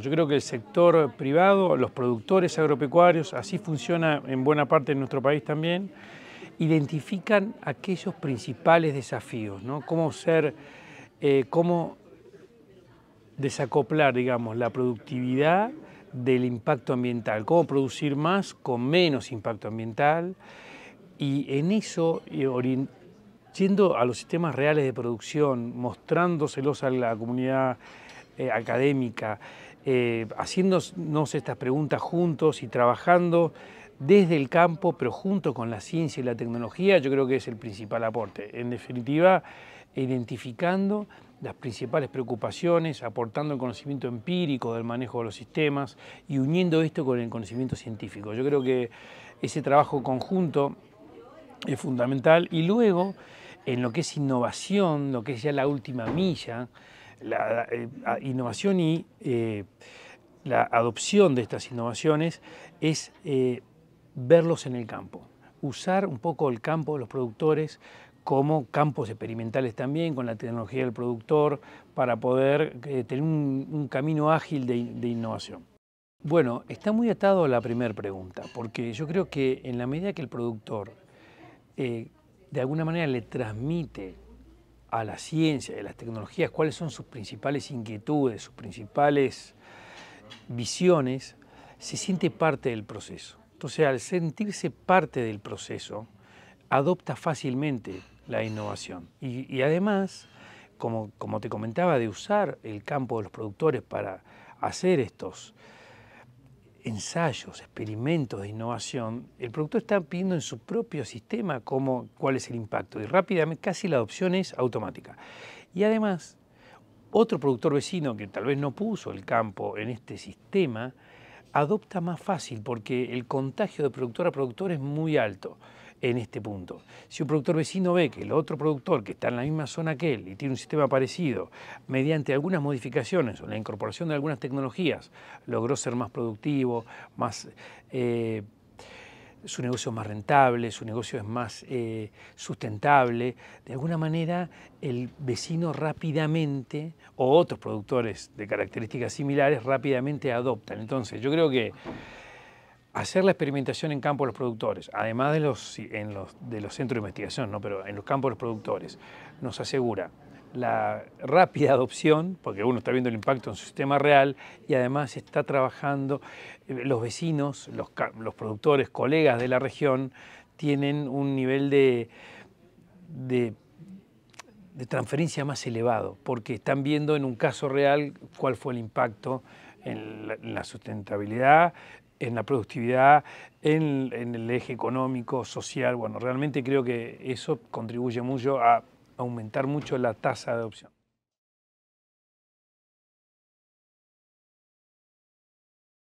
Yo creo que el sector privado, los productores agropecuarios, así funciona en buena parte de nuestro país también, identifican aquellos principales desafíos, ¿no? Cómo ser, eh, cómo desacoplar, digamos, la productividad del impacto ambiental, cómo producir más con menos impacto ambiental y en eso eh, yendo a los sistemas reales de producción, mostrándoselos a la comunidad eh, académica, eh, haciéndonos estas preguntas juntos y trabajando desde el campo, pero junto con la ciencia y la tecnología, yo creo que es el principal aporte. En definitiva, identificando las principales preocupaciones, aportando el conocimiento empírico del manejo de los sistemas y uniendo esto con el conocimiento científico. Yo creo que ese trabajo conjunto es fundamental y luego en lo que es innovación, lo que es ya la última milla, la eh, innovación y eh, la adopción de estas innovaciones es eh, verlos en el campo, usar un poco el campo de los productores como campos experimentales también con la tecnología del productor para poder tener un, camino ágil de, innovación. Bueno, está muy atado a la primera pregunta, porque yo creo que en la medida que el productor de alguna manera le transmite a la ciencia y a las tecnologías, cuáles son sus principales inquietudes, sus principales visiones, se siente parte del proceso. Entonces, al sentirse parte del proceso, adopta fácilmente la innovación. Y, además, como te comentaba, de usar el campo de los productores para hacer estos ensayos, experimentos de innovación, el productor está pidiendo en su propio sistema cómo, cuál es el impacto y rápidamente casi la adopción es automática. Y además, otro productor vecino que tal vez no puso el campo en este sistema, adopta más fácil porque el contagio de productor a productor es muy alto en este punto. Si un productor vecino ve que el otro productor que está en la misma zona que él y tiene un sistema parecido, mediante algunas modificaciones o la incorporación de algunas tecnologías, logró ser más productivo, más... Eh, su negocio es más rentable, su negocio es más eh, sustentable. De alguna manera, el vecino rápidamente, o otros productores de características similares, rápidamente adoptan. Entonces, yo creo que hacer la experimentación en campo de los productores, además de los, en de los centros de investigación, ¿no? pero en los campos de los productores, nos asegura la rápida adopción, porque uno está viendo el impacto en su sistema real y además está trabajando, eh, los vecinos, los, productores, colegas de la región, tienen un nivel de, de, transferencia más elevado, porque están viendo en un caso real cuál fue el impacto en la, sustentabilidad, en la productividad, en, en, el eje económico, social. Bueno, realmente creo que eso contribuye mucho a aumentar mucho la tasa de adopción.